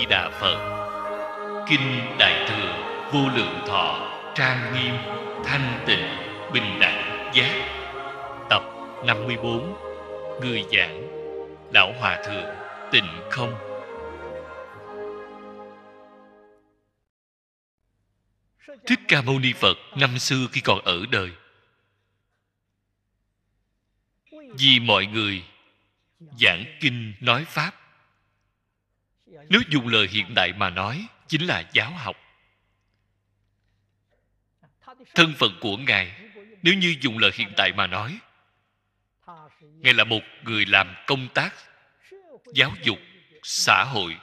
di đà phật kinh đại thừa vô lượng thọ trang nghiêm thanh tịnh bình đẳng giác tập 54 người giảng lão hòa thượng tịnh không Thích Ca Mâu Ni Phật năm xưa khi còn ở đời Vì mọi người giảng kinh nói Pháp nếu dùng lời hiện đại mà nói chính là giáo học thân phận của ngài nếu như dùng lời hiện tại mà nói ngài là một người làm công tác giáo dục xã hội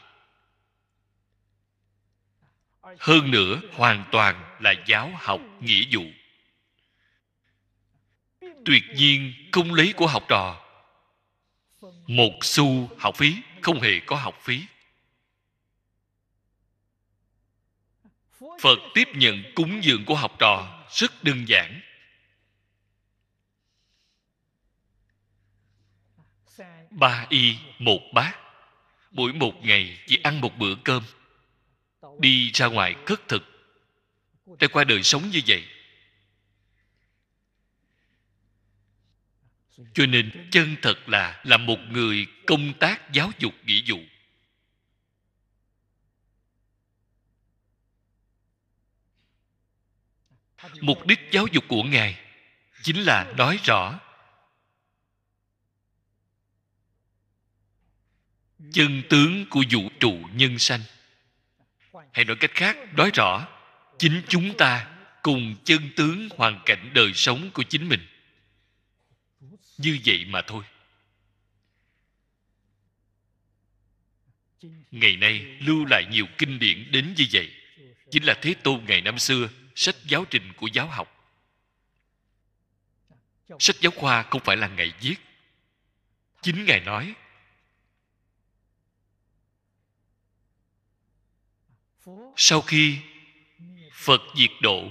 hơn nữa hoàn toàn là giáo học nghĩa vụ tuyệt nhiên không lý của học trò một xu học phí không hề có học phí phật tiếp nhận cúng dường của học trò rất đơn giản ba y một bát mỗi một ngày chỉ ăn một bữa cơm đi ra ngoài cất thực trải qua đời sống như vậy cho nên chân thật là là một người công tác giáo dục nghĩa vụ mục đích giáo dục của ngài chính là nói rõ chân tướng của vũ trụ nhân sanh hay nói cách khác nói rõ chính chúng ta cùng chân tướng hoàn cảnh đời sống của chính mình như vậy mà thôi ngày nay lưu lại nhiều kinh điển đến như vậy chính là thế tôn ngày năm xưa sách giáo trình của giáo học sách giáo khoa không phải là ngày viết chính ngài nói sau khi phật diệt độ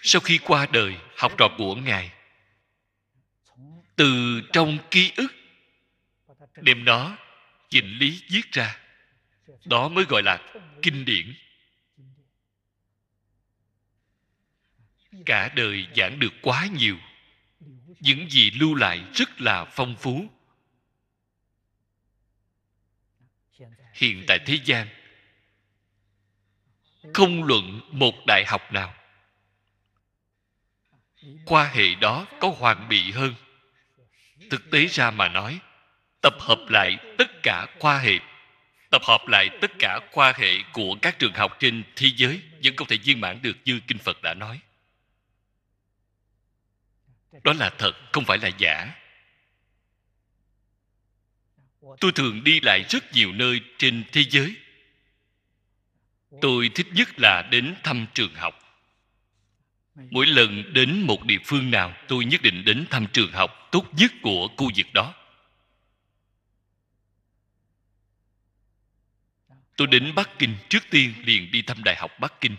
sau khi qua đời học trò của ngài từ trong ký ức đem nó chỉnh lý viết ra đó mới gọi là kinh điển cả đời giảng được quá nhiều những gì lưu lại rất là phong phú hiện tại thế gian không luận một đại học nào qua hệ đó có hoàn bị hơn thực tế ra mà nói tập hợp lại tất cả khoa hệ tập hợp lại tất cả khoa hệ của các trường học trên thế giới vẫn không thể viên mãn được như kinh phật đã nói đó là thật không phải là giả tôi thường đi lại rất nhiều nơi trên thế giới tôi thích nhất là đến thăm trường học mỗi lần đến một địa phương nào tôi nhất định đến thăm trường học tốt nhất của khu vực đó tôi đến bắc kinh trước tiên liền đi thăm đại học bắc kinh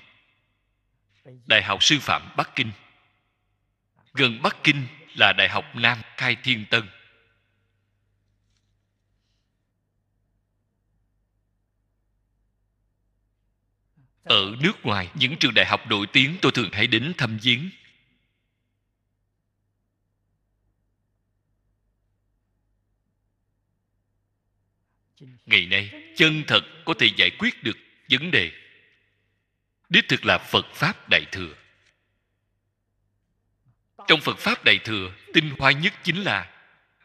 đại học sư phạm bắc kinh gần bắc kinh là đại học nam khai thiên tân ở nước ngoài những trường đại học nổi tiếng tôi thường hay đến thăm viếng ngày nay chân thật có thể giải quyết được vấn đề đích thực là phật pháp đại thừa trong phật pháp đại thừa tinh hoa nhất chính là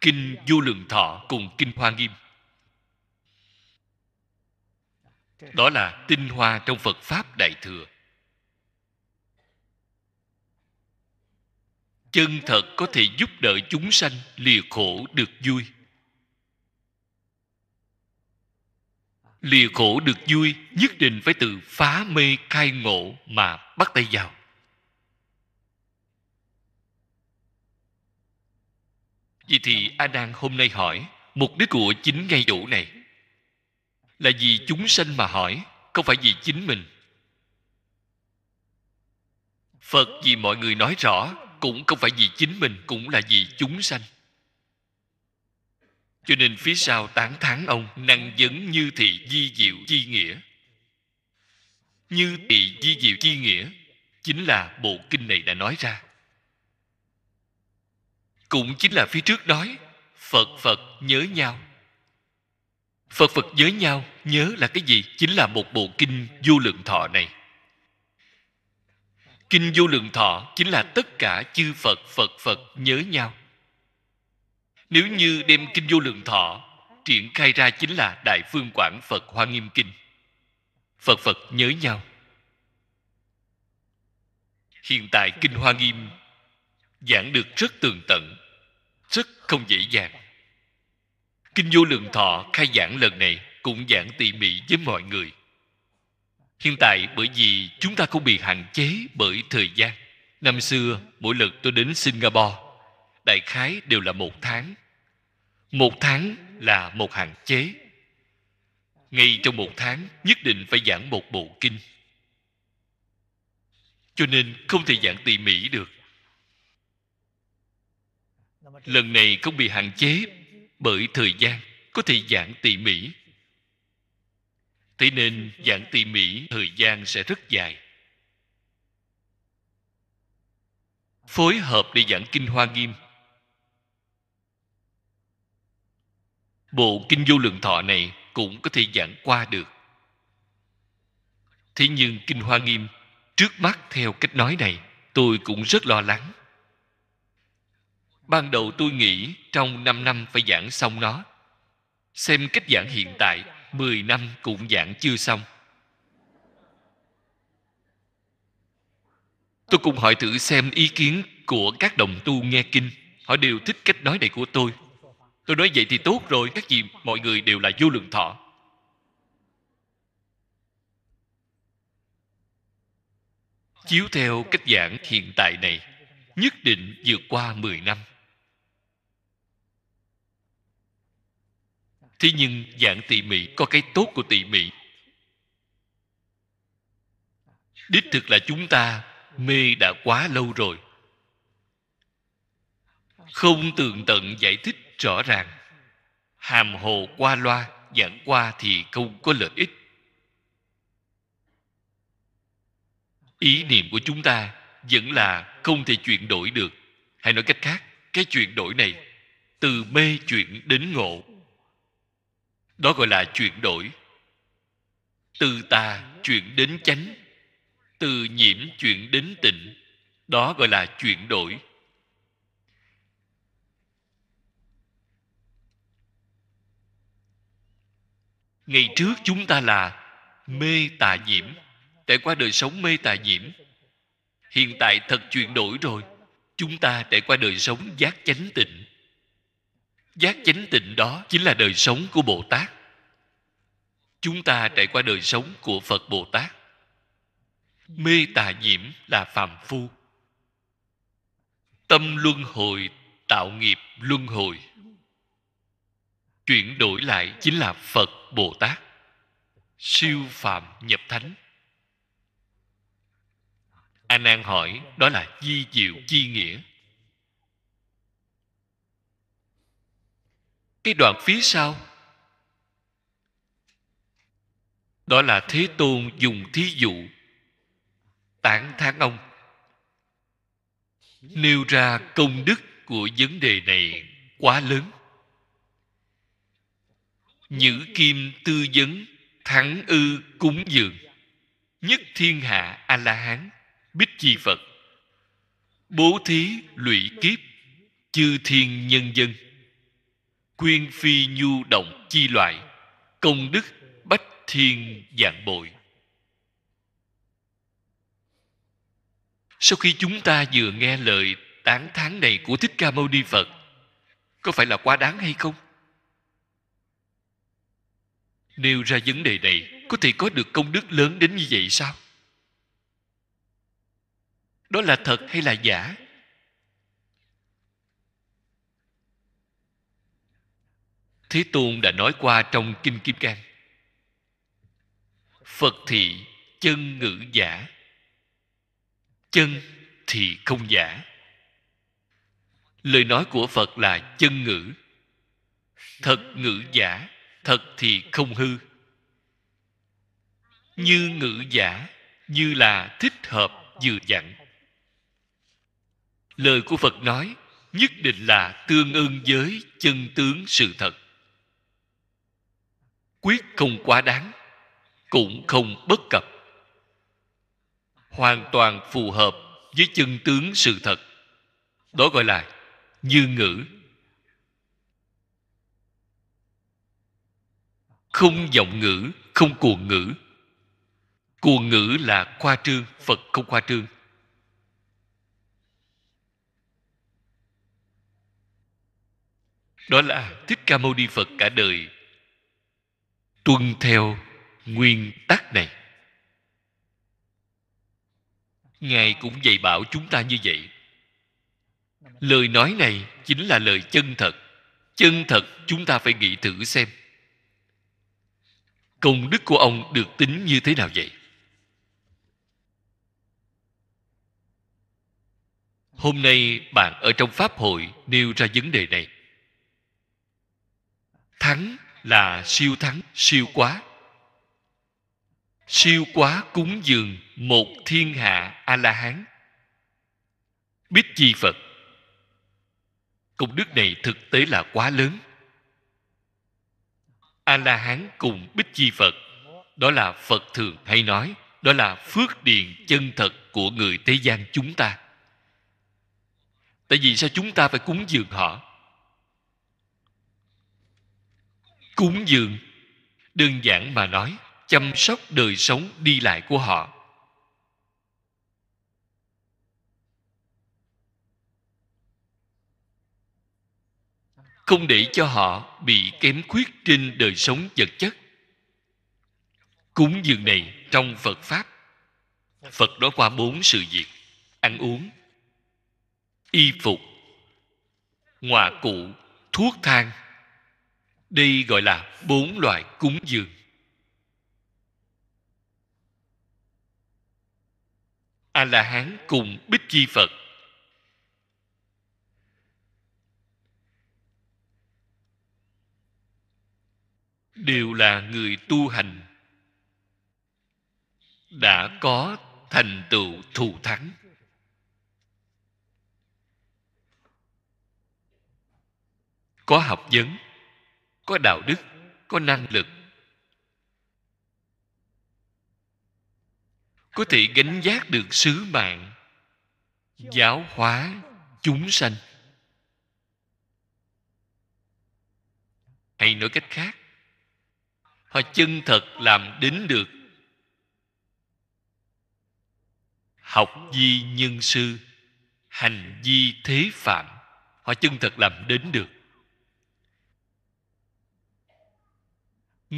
kinh vô lượng thọ cùng kinh hoa nghiêm đó là tinh hoa trong phật pháp đại thừa chân thật có thể giúp đỡ chúng sanh lìa khổ được vui lìa khổ được vui nhất định phải từ phá mê khai ngộ mà bắt tay vào Vậy thì A Nan hôm nay hỏi, mục đích của chính ngay vụ này là vì chúng sanh mà hỏi, không phải vì chính mình. Phật vì mọi người nói rõ cũng không phải vì chính mình, cũng là vì chúng sanh. Cho nên phía sau tán thán ông năng dẫn như thị di diệu chi nghĩa. Như thị di diệu chi nghĩa chính là bộ kinh này đã nói ra cũng chính là phía trước nói phật phật nhớ nhau phật phật nhớ nhau nhớ là cái gì chính là một bộ kinh vô lượng thọ này kinh vô lượng thọ chính là tất cả chư phật phật phật nhớ nhau nếu như đem kinh vô lượng thọ triển khai ra chính là đại phương quảng phật hoa nghiêm kinh phật phật nhớ nhau hiện tại kinh hoa nghiêm giảng được rất tường tận rất không dễ dàng kinh vô lượng thọ khai giảng lần này cũng giảng tỉ mỉ với mọi người hiện tại bởi vì chúng ta không bị hạn chế bởi thời gian năm xưa mỗi lần tôi đến singapore đại khái đều là một tháng một tháng là một hạn chế ngay trong một tháng nhất định phải giảng một bộ kinh cho nên không thể giảng tỉ mỉ được lần này không bị hạn chế bởi thời gian có thể giảng tỉ mỉ thế nên giảng tỉ mỉ thời gian sẽ rất dài phối hợp để giảng kinh hoa nghiêm bộ kinh vô lượng thọ này cũng có thể giảng qua được thế nhưng kinh hoa nghiêm trước mắt theo cách nói này tôi cũng rất lo lắng ban đầu tôi nghĩ trong 5 năm phải giảng xong nó xem cách giảng hiện tại 10 năm cũng giảng chưa xong tôi cũng hỏi thử xem ý kiến của các đồng tu nghe kinh họ đều thích cách nói này của tôi tôi nói vậy thì tốt rồi các gì mọi người đều là vô lượng thọ chiếu theo cách giảng hiện tại này nhất định vượt qua 10 năm thế nhưng dạng tỳ mị có cái tốt của tỳ mị đích thực là chúng ta mê đã quá lâu rồi không tường tận giải thích rõ ràng hàm hồ qua loa giảng qua thì không có lợi ích ý niệm của chúng ta vẫn là không thể chuyển đổi được hay nói cách khác cái chuyển đổi này từ mê chuyển đến ngộ đó gọi là chuyển đổi từ tà chuyển đến chánh từ nhiễm chuyển đến tịnh đó gọi là chuyển đổi ngày trước chúng ta là mê tà nhiễm trải qua đời sống mê tà nhiễm hiện tại thật chuyển đổi rồi chúng ta trải qua đời sống giác chánh tịnh giác chánh tịnh đó chính là đời sống của bồ tát chúng ta trải qua đời sống của phật bồ tát mê tà nhiễm là phàm phu tâm luân hồi tạo nghiệp luân hồi chuyển đổi lại chính là phật bồ tát siêu phàm nhập thánh a nan hỏi đó là di diệu chi nghĩa cái đoạn phía sau đó là thế tôn dùng thí dụ tản thán ông nêu ra công đức của vấn đề này quá lớn nhữ kim tư vấn thắng ư cúng dường nhất thiên hạ a la hán bích chi phật bố thí lụy kiếp chư thiên nhân dân quyên phi nhu động chi loại công đức bách thiên dạng bội sau khi chúng ta vừa nghe lời tán thán này của thích ca mâu ni phật có phải là quá đáng hay không nêu ra vấn đề này có thể có được công đức lớn đến như vậy sao đó là thật hay là giả Thế Tôn đã nói qua trong Kinh Kim Cang. Phật thị chân ngữ giả. Chân thì không giả. Lời nói của Phật là chân ngữ. Thật ngữ giả, thật thì không hư. Như ngữ giả, như là thích hợp vừa dặn. Lời của Phật nói nhất định là tương ưng với chân tướng sự thật quyết không quá đáng cũng không bất cập hoàn toàn phù hợp với chân tướng sự thật đó gọi là như ngữ không giọng ngữ không cuồng ngữ cuồng ngữ là khoa trương phật không khoa trương đó là thích ca mâu ni phật cả đời tuân theo nguyên tắc này ngài cũng dạy bảo chúng ta như vậy lời nói này chính là lời chân thật chân thật chúng ta phải nghĩ thử xem công đức của ông được tính như thế nào vậy hôm nay bạn ở trong pháp hội nêu ra vấn đề này thắng là siêu thắng siêu quá siêu quá cúng dường một thiên hạ a la hán bích chi phật công đức này thực tế là quá lớn a la hán cùng bích chi phật đó là phật thường hay nói đó là phước điền chân thật của người thế gian chúng ta tại vì sao chúng ta phải cúng dường họ cúng dường đơn giản mà nói chăm sóc đời sống đi lại của họ không để cho họ bị kém khuyết trên đời sống vật chất cúng dường này trong phật pháp phật đó qua bốn sự việc ăn uống y phục ngoại cụ thuốc thang đây gọi là bốn loại cúng dường. A-la-hán cùng Bích Chi Phật đều là người tu hành đã có thành tựu thù thắng có học vấn có đạo đức có năng lực có thể gánh giác được sứ mạng giáo hóa chúng sanh hay nói cách khác họ chân thật làm đến được học di nhân sư hành di thế phạm họ chân thật làm đến được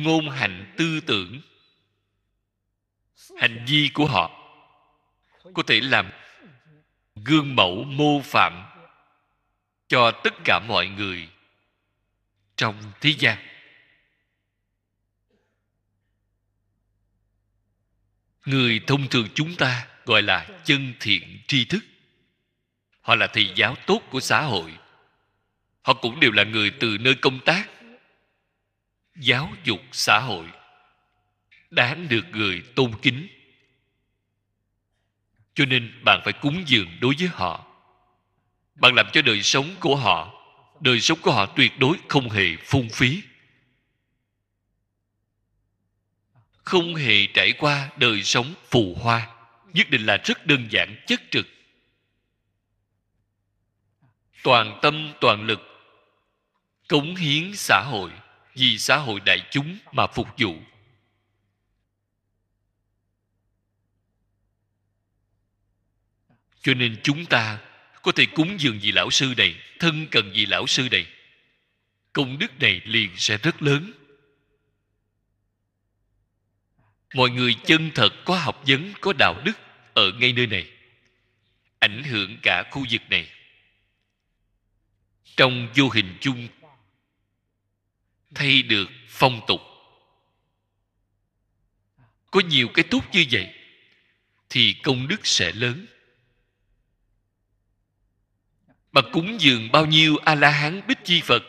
ngôn hành tư tưởng hành vi của họ có thể làm gương mẫu mô phạm cho tất cả mọi người trong thế gian người thông thường chúng ta gọi là chân thiện tri thức họ là thầy giáo tốt của xã hội họ cũng đều là người từ nơi công tác giáo dục xã hội đáng được người tôn kính cho nên bạn phải cúng dường đối với họ bạn làm cho đời sống của họ đời sống của họ tuyệt đối không hề phung phí không hề trải qua đời sống phù hoa nhất định là rất đơn giản chất trực toàn tâm toàn lực cống hiến xã hội vì xã hội đại chúng mà phục vụ cho nên chúng ta có thể cúng dường vị lão sư này thân cần vị lão sư này công đức này liền sẽ rất lớn mọi người chân thật có học vấn có đạo đức ở ngay nơi này ảnh hưởng cả khu vực này trong vô hình chung thay được phong tục có nhiều cái tốt như vậy thì công đức sẽ lớn bà cúng dường bao nhiêu a la hán bích chi phật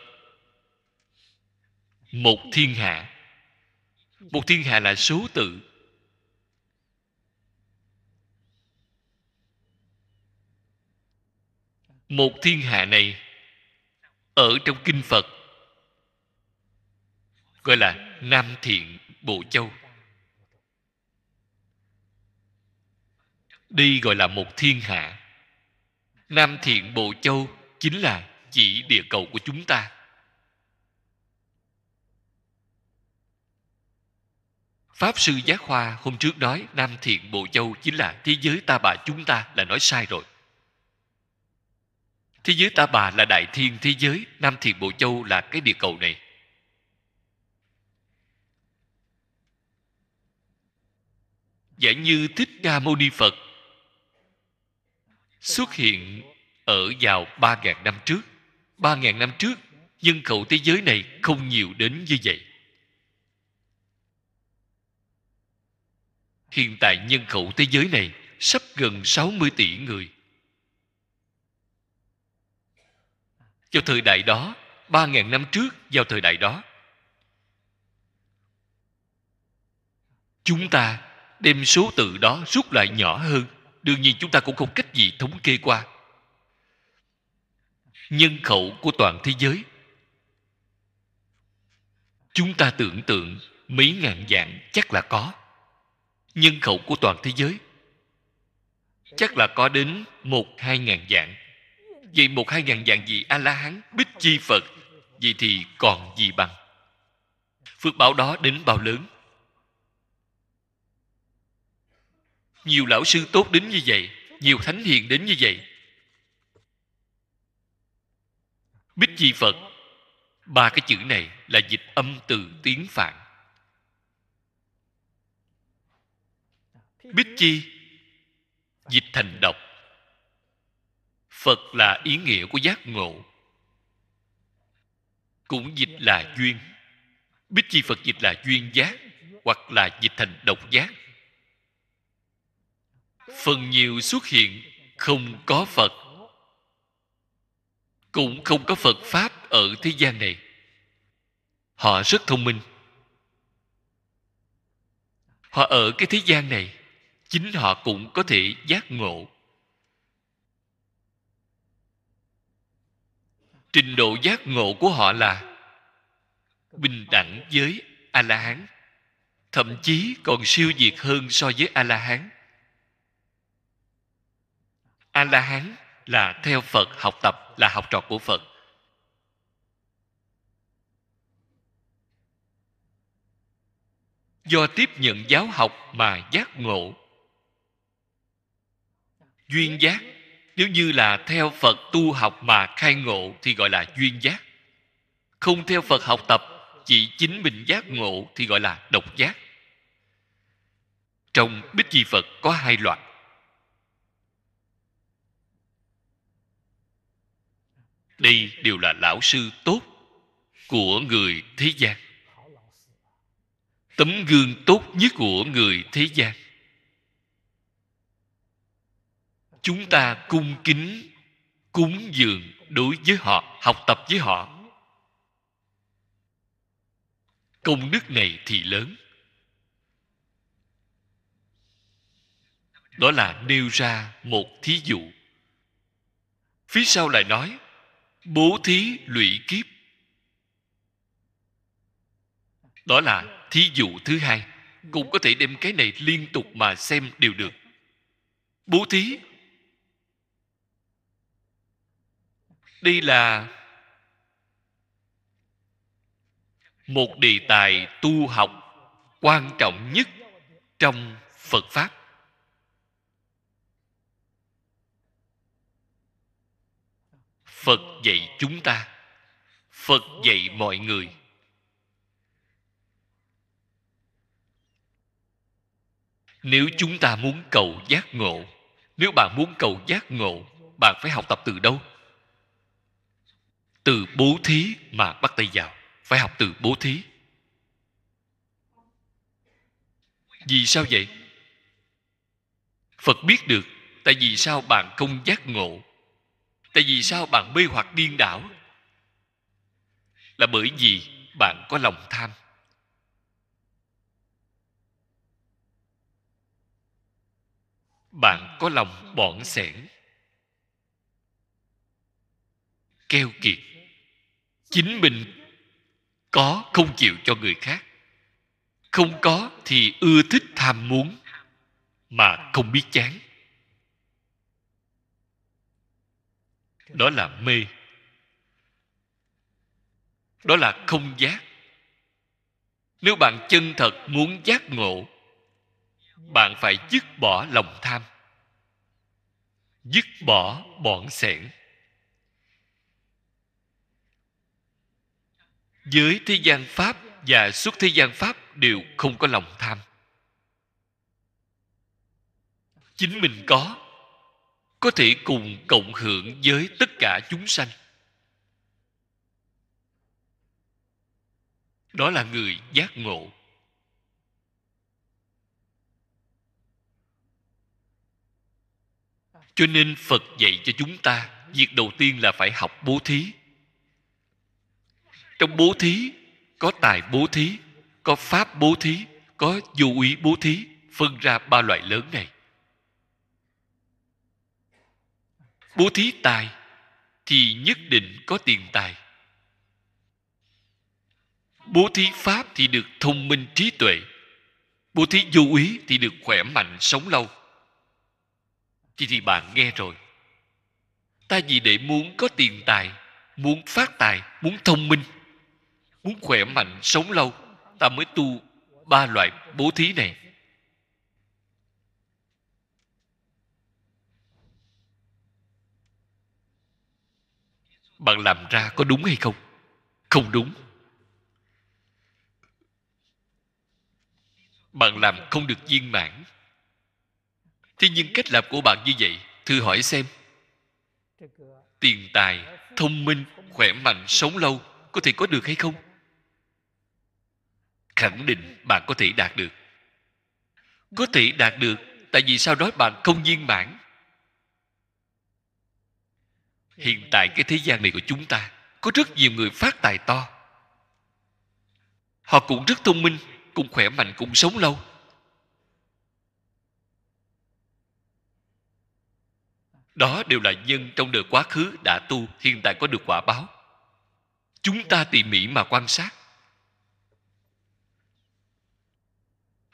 một thiên hạ một thiên hạ là số tự một thiên hạ này ở trong kinh phật gọi là nam thiện bộ châu đây gọi là một thiên hạ nam thiện bộ châu chính là chỉ địa cầu của chúng ta Pháp Sư Giác Khoa hôm trước nói Nam Thiện Bộ Châu chính là thế giới ta bà chúng ta là nói sai rồi. Thế giới ta bà là đại thiên thế giới, Nam Thiện Bộ Châu là cái địa cầu này. giả như thích ca mâu ni phật xuất hiện ở vào 3.000 năm trước 3.000 năm trước nhân khẩu thế giới này không nhiều đến như vậy hiện tại nhân khẩu thế giới này sắp gần 60 tỷ người vào thời đại đó 3.000 năm trước vào thời đại đó chúng ta đem số tự đó rút lại nhỏ hơn đương nhiên chúng ta cũng không cách gì thống kê qua nhân khẩu của toàn thế giới chúng ta tưởng tượng mấy ngàn dạng chắc là có nhân khẩu của toàn thế giới chắc là có đến một hai ngàn dạng vậy một hai ngàn dạng gì a la hán bích chi phật vậy thì còn gì bằng phước báo đó đến bao lớn nhiều lão sư tốt đến như vậy nhiều thánh hiền đến như vậy bích chi phật ba cái chữ này là dịch âm từ tiếng phạn bích chi dịch thành độc phật là ý nghĩa của giác ngộ cũng dịch là duyên bích chi phật dịch là duyên giác hoặc là dịch thành độc giác phần nhiều xuất hiện không có phật cũng không có phật pháp ở thế gian này họ rất thông minh họ ở cái thế gian này chính họ cũng có thể giác ngộ trình độ giác ngộ của họ là bình đẳng với a la hán thậm chí còn siêu việt hơn so với a la hán a la hán là theo phật học tập là học trò của phật do tiếp nhận giáo học mà giác ngộ duyên giác nếu như là theo phật tu học mà khai ngộ thì gọi là duyên giác không theo phật học tập chỉ chính mình giác ngộ thì gọi là độc giác trong bích chi phật có hai loại đây đều là lão sư tốt của người thế gian tấm gương tốt nhất của người thế gian chúng ta cung kính cúng dường đối với họ học tập với họ công đức này thì lớn đó là nêu ra một thí dụ phía sau lại nói bố thí lụy kiếp đó là thí dụ thứ hai cũng có thể đem cái này liên tục mà xem đều được bố thí đây là một đề tài tu học quan trọng nhất trong phật pháp phật dạy chúng ta phật dạy mọi người nếu chúng ta muốn cầu giác ngộ nếu bạn muốn cầu giác ngộ bạn phải học tập từ đâu từ bố thí mà bắt tay vào phải học từ bố thí vì sao vậy phật biết được tại vì sao bạn không giác ngộ tại vì sao bạn mê hoặc điên đảo là bởi vì bạn có lòng tham bạn có lòng bỏn sẻn keo kiệt chính mình có không chịu cho người khác không có thì ưa thích tham muốn mà không biết chán đó là mê đó là không giác nếu bạn chân thật muốn giác ngộ bạn phải dứt bỏ lòng tham dứt bỏ bọn sẻn Dưới thế gian pháp và suốt thế gian pháp đều không có lòng tham chính mình có có thể cùng cộng hưởng với tất cả chúng sanh đó là người giác ngộ cho nên phật dạy cho chúng ta việc đầu tiên là phải học bố thí trong bố thí có tài bố thí có pháp bố thí có vô ý bố thí phân ra ba loại lớn này bố thí tài thì nhất định có tiền tài bố thí pháp thì được thông minh trí tuệ bố thí vô úy thì được khỏe mạnh sống lâu chỉ thì bạn nghe rồi ta vì để muốn có tiền tài muốn phát tài muốn thông minh muốn khỏe mạnh sống lâu ta mới tu ba loại bố thí này bạn làm ra có đúng hay không không đúng bạn làm không được viên mãn thế nhưng cách làm của bạn như vậy thử hỏi xem tiền tài thông minh khỏe mạnh sống lâu có thể có được hay không khẳng định bạn có thể đạt được có thể đạt được tại vì sau đó bạn không viên mãn hiện tại cái thế gian này của chúng ta có rất nhiều người phát tài to họ cũng rất thông minh cũng khỏe mạnh cũng sống lâu đó đều là nhân trong đời quá khứ đã tu hiện tại có được quả báo chúng ta tỉ mỉ mà quan sát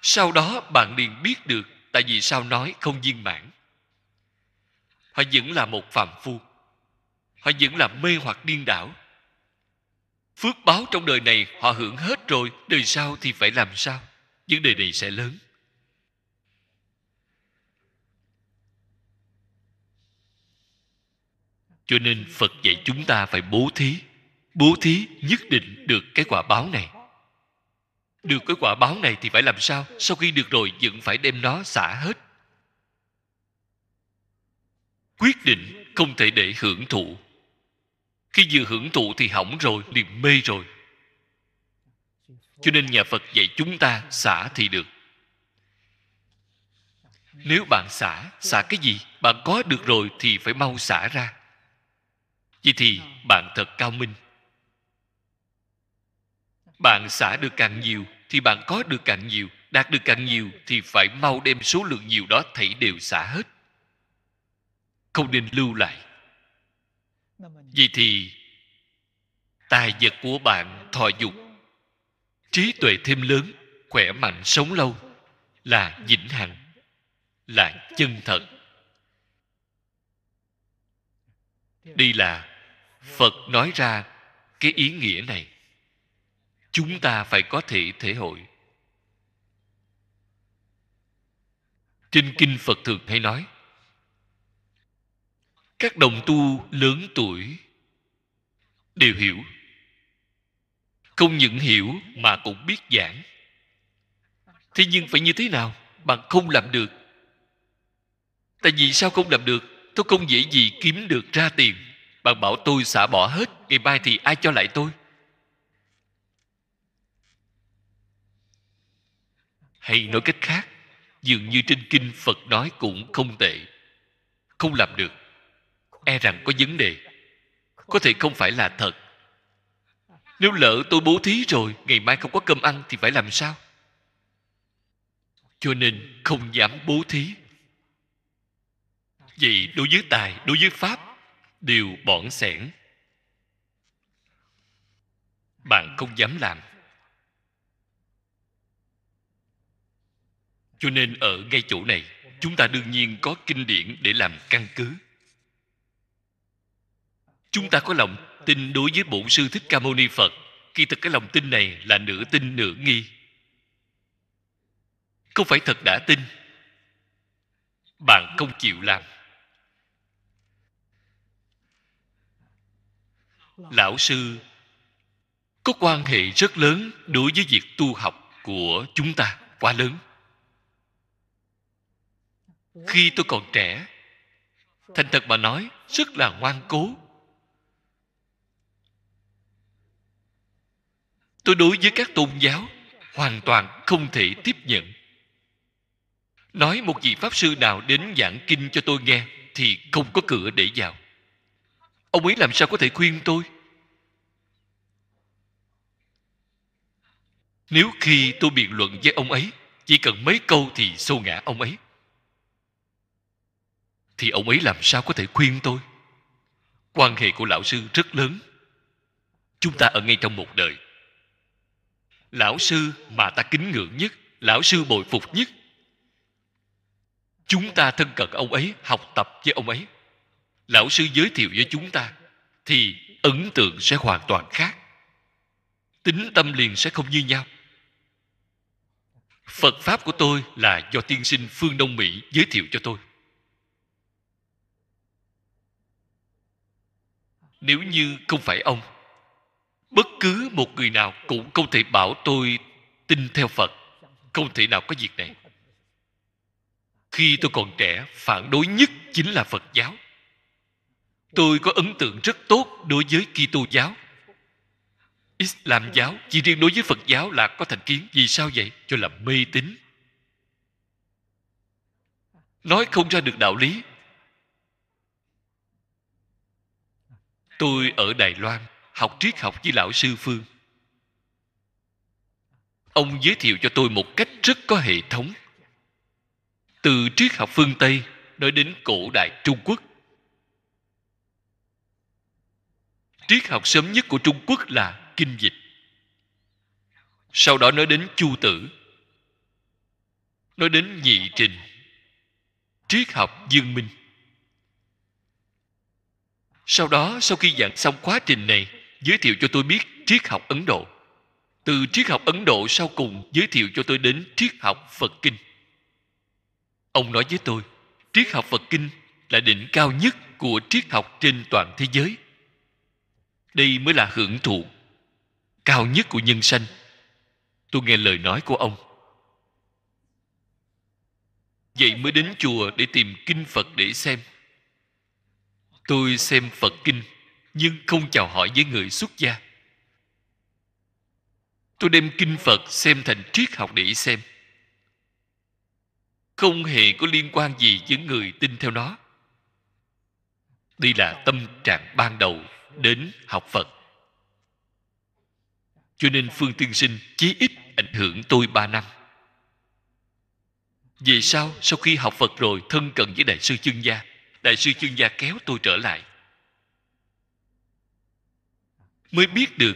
sau đó bạn liền biết được tại vì sao nói không viên mãn họ vẫn là một phàm phu họ vẫn là mê hoặc điên đảo phước báo trong đời này họ hưởng hết rồi đời sau thì phải làm sao những đời này sẽ lớn cho nên phật dạy chúng ta phải bố thí bố thí nhất định được cái quả báo này được cái quả báo này thì phải làm sao sau khi được rồi vẫn phải đem nó xả hết quyết định không thể để hưởng thụ khi vừa hưởng thụ thì hỏng rồi liền mê rồi cho nên nhà phật dạy chúng ta xả thì được nếu bạn xả xả cái gì bạn có được rồi thì phải mau xả ra vậy thì bạn thật cao minh bạn xả được càng nhiều thì bạn có được càng nhiều đạt được càng nhiều thì phải mau đem số lượng nhiều đó thảy đều xả hết không nên lưu lại vậy thì tài vật của bạn thọ dục trí tuệ thêm lớn khỏe mạnh sống lâu là vĩnh hằng là chân thật đây là phật nói ra cái ý nghĩa này chúng ta phải có thể thể hội trên kinh phật thường hay nói các đồng tu lớn tuổi đều hiểu không những hiểu mà cũng biết giảng thế nhưng phải như thế nào bạn không làm được tại vì sao không làm được tôi không dễ gì kiếm được ra tiền bạn bảo tôi xả bỏ hết ngày mai thì ai cho lại tôi hay nói cách khác dường như trên kinh phật nói cũng không tệ không làm được e rằng có vấn đề có thể không phải là thật nếu lỡ tôi bố thí rồi ngày mai không có cơm ăn thì phải làm sao cho nên không dám bố thí vì đối với tài đối với pháp đều bỏn sẻn bạn không dám làm cho nên ở ngay chỗ này chúng ta đương nhiên có kinh điển để làm căn cứ chúng ta có lòng tin đối với bổn sư thích ca mâu ni phật khi thực cái lòng tin này là nửa tin nửa nghi không phải thật đã tin bạn không chịu làm lão sư có quan hệ rất lớn đối với việc tu học của chúng ta quá lớn khi tôi còn trẻ thành thật mà nói rất là ngoan cố tôi đối với các tôn giáo hoàn toàn không thể tiếp nhận nói một vị pháp sư nào đến giảng kinh cho tôi nghe thì không có cửa để vào ông ấy làm sao có thể khuyên tôi nếu khi tôi biện luận với ông ấy chỉ cần mấy câu thì xô ngã ông ấy thì ông ấy làm sao có thể khuyên tôi quan hệ của lão sư rất lớn chúng ta ở ngay trong một đời lão sư mà ta kính ngưỡng nhất lão sư bồi phục nhất chúng ta thân cận ông ấy học tập với ông ấy lão sư giới thiệu với chúng ta thì ấn tượng sẽ hoàn toàn khác tính tâm liền sẽ không như nhau phật pháp của tôi là do tiên sinh phương đông mỹ giới thiệu cho tôi nếu như không phải ông bất cứ một người nào cũng không thể bảo tôi tin theo phật không thể nào có việc này khi tôi còn trẻ phản đối nhất chính là phật giáo tôi có ấn tượng rất tốt đối với kitô giáo Islam giáo chỉ riêng đối với Phật giáo là có thành kiến vì sao vậy cho là mê tín nói không ra được đạo lý tôi ở Đài Loan học triết học với lão sư phương ông giới thiệu cho tôi một cách rất có hệ thống từ triết học phương tây nói đến cổ đại trung quốc triết học sớm nhất của trung quốc là kinh dịch sau đó nói đến chu tử nói đến nhị trình triết học dương minh sau đó sau khi giảng xong quá trình này giới thiệu cho tôi biết triết học ấn độ từ triết học ấn độ sau cùng giới thiệu cho tôi đến triết học phật kinh ông nói với tôi triết học phật kinh là đỉnh cao nhất của triết học trên toàn thế giới đây mới là hưởng thụ cao nhất của nhân sanh tôi nghe lời nói của ông vậy mới đến chùa để tìm kinh phật để xem tôi xem phật kinh nhưng không chào hỏi với người xuất gia tôi đem kinh phật xem thành triết học để xem không hề có liên quan gì với người tin theo nó đây là tâm trạng ban đầu đến học phật cho nên phương tiên sinh chí ít ảnh hưởng tôi ba năm Vì sao? sau khi học phật rồi thân cận với đại sư chương gia đại sư chương gia kéo tôi trở lại mới biết được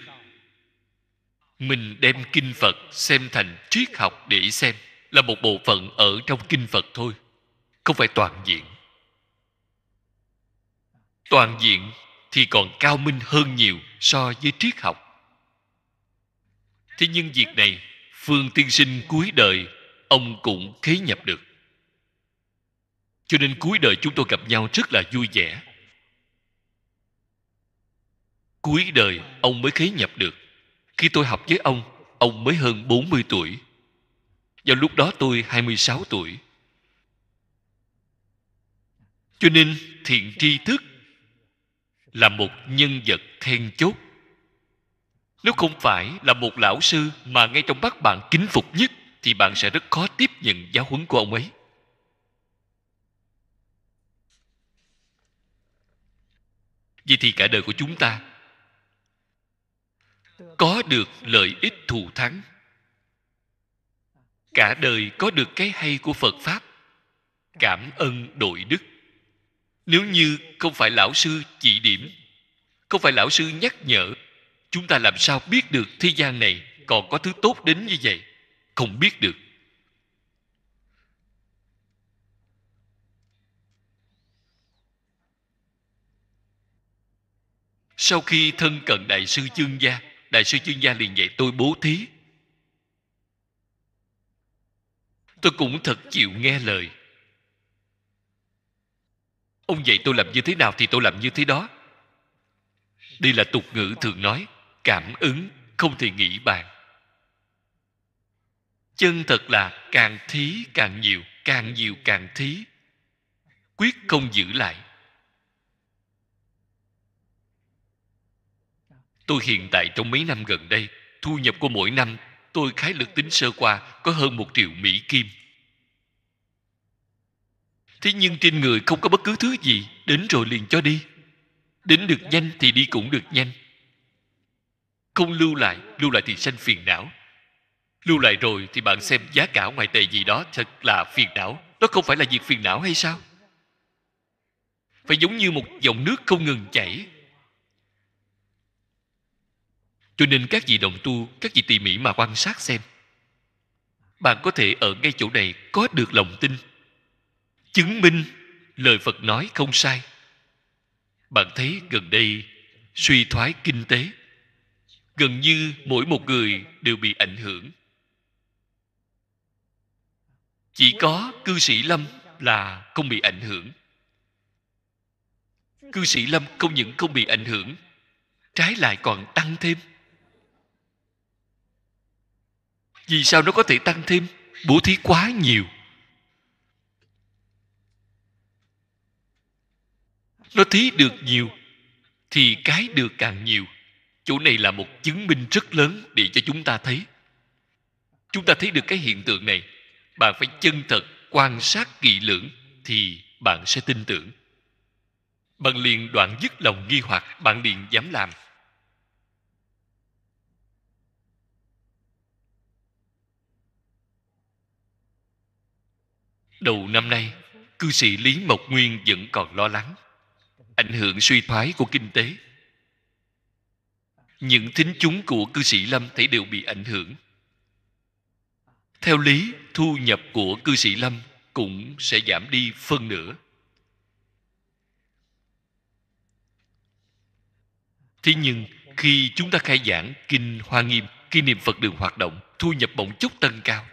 mình đem kinh phật xem thành triết học để xem là một bộ phận ở trong kinh phật thôi không phải toàn diện toàn diện thì còn cao minh hơn nhiều so với triết học thế nhưng việc này phương tiên sinh cuối đời ông cũng khế nhập được cho nên cuối đời chúng tôi gặp nhau rất là vui vẻ cuối đời ông mới khế nhập được khi tôi học với ông ông mới hơn 40 tuổi do lúc đó tôi 26 tuổi cho nên thiện tri thức là một nhân vật then chốt nếu không phải là một lão sư mà ngay trong mắt bạn kính phục nhất thì bạn sẽ rất khó tiếp nhận giáo huấn của ông ấy vậy thì cả đời của chúng ta có được lợi ích thù thắng cả đời có được cái hay của phật pháp cảm ơn đội đức nếu như không phải lão sư chỉ điểm không phải lão sư nhắc nhở chúng ta làm sao biết được thế gian này còn có thứ tốt đến như vậy không biết được sau khi thân cận đại sư chương gia đại sư chuyên gia liền dạy tôi bố thí tôi cũng thật chịu nghe lời ông dạy tôi làm như thế nào thì tôi làm như thế đó đây là tục ngữ thường nói cảm ứng không thể nghĩ bàn chân thật là càng thí càng nhiều càng nhiều càng thí quyết không giữ lại tôi hiện tại trong mấy năm gần đây thu nhập của mỗi năm tôi khái lực tính sơ qua có hơn một triệu mỹ kim thế nhưng trên người không có bất cứ thứ gì đến rồi liền cho đi đến được nhanh thì đi cũng được nhanh không lưu lại lưu lại thì sanh phiền não lưu lại rồi thì bạn xem giá cả ngoài tệ gì đó thật là phiền não đó không phải là việc phiền não hay sao phải giống như một dòng nước không ngừng chảy cho nên các vị đồng tu các vị tỉ mỉ mà quan sát xem bạn có thể ở ngay chỗ này có được lòng tin chứng minh lời phật nói không sai bạn thấy gần đây suy thoái kinh tế gần như mỗi một người đều bị ảnh hưởng chỉ có cư sĩ lâm là không bị ảnh hưởng cư sĩ lâm không những không bị ảnh hưởng trái lại còn tăng thêm vì sao nó có thể tăng thêm bố thí quá nhiều nó thí được nhiều thì cái được càng nhiều chỗ này là một chứng minh rất lớn để cho chúng ta thấy chúng ta thấy được cái hiện tượng này bạn phải chân thật quan sát kỹ lưỡng thì bạn sẽ tin tưởng bạn liền đoạn dứt lòng nghi hoặc bạn liền dám làm đầu năm nay cư sĩ lý mộc nguyên vẫn còn lo lắng ảnh hưởng suy thoái của kinh tế những thính chúng của cư sĩ lâm thấy đều bị ảnh hưởng theo lý thu nhập của cư sĩ lâm cũng sẽ giảm đi phân nửa thế nhưng khi chúng ta khai giảng kinh hoa nghiêm khi niệm phật đường hoạt động thu nhập bỗng chốc tăng cao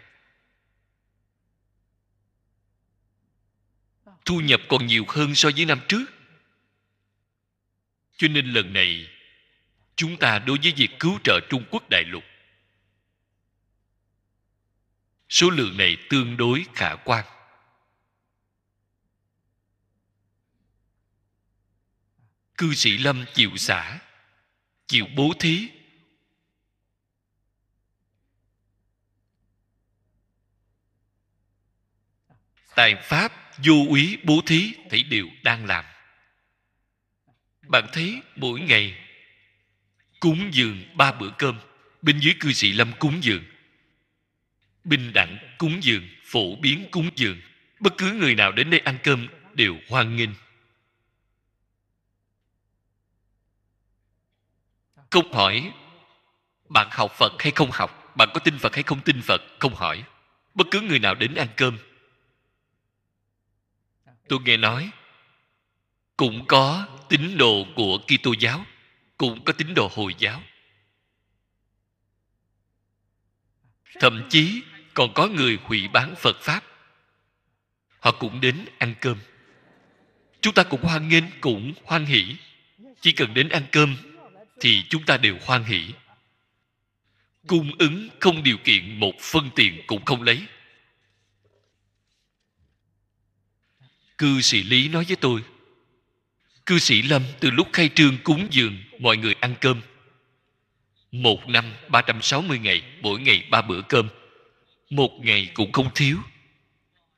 thu nhập còn nhiều hơn so với năm trước cho nên lần này chúng ta đối với việc cứu trợ trung quốc đại lục số lượng này tương đối khả quan cư sĩ lâm chịu xả chịu bố thí tài pháp du úy bố thí thì đều đang làm bạn thấy mỗi ngày cúng dường ba bữa cơm bên dưới cư sĩ lâm cúng dường bình đẳng cúng dường phổ biến cúng dường bất cứ người nào đến đây ăn cơm đều hoan nghênh không hỏi bạn học phật hay không học bạn có tin phật hay không tin phật không hỏi bất cứ người nào đến ăn cơm tôi nghe nói cũng có tín đồ của Kitô giáo cũng có tín đồ hồi giáo thậm chí còn có người hủy bán phật pháp họ cũng đến ăn cơm chúng ta cũng hoan nghênh cũng hoan hỷ chỉ cần đến ăn cơm thì chúng ta đều hoan hỷ cung ứng không điều kiện một phân tiền cũng không lấy cư sĩ lý nói với tôi cư sĩ lâm từ lúc khai trương cúng dường mọi người ăn cơm một năm 360 ngày mỗi ngày ba bữa cơm một ngày cũng không thiếu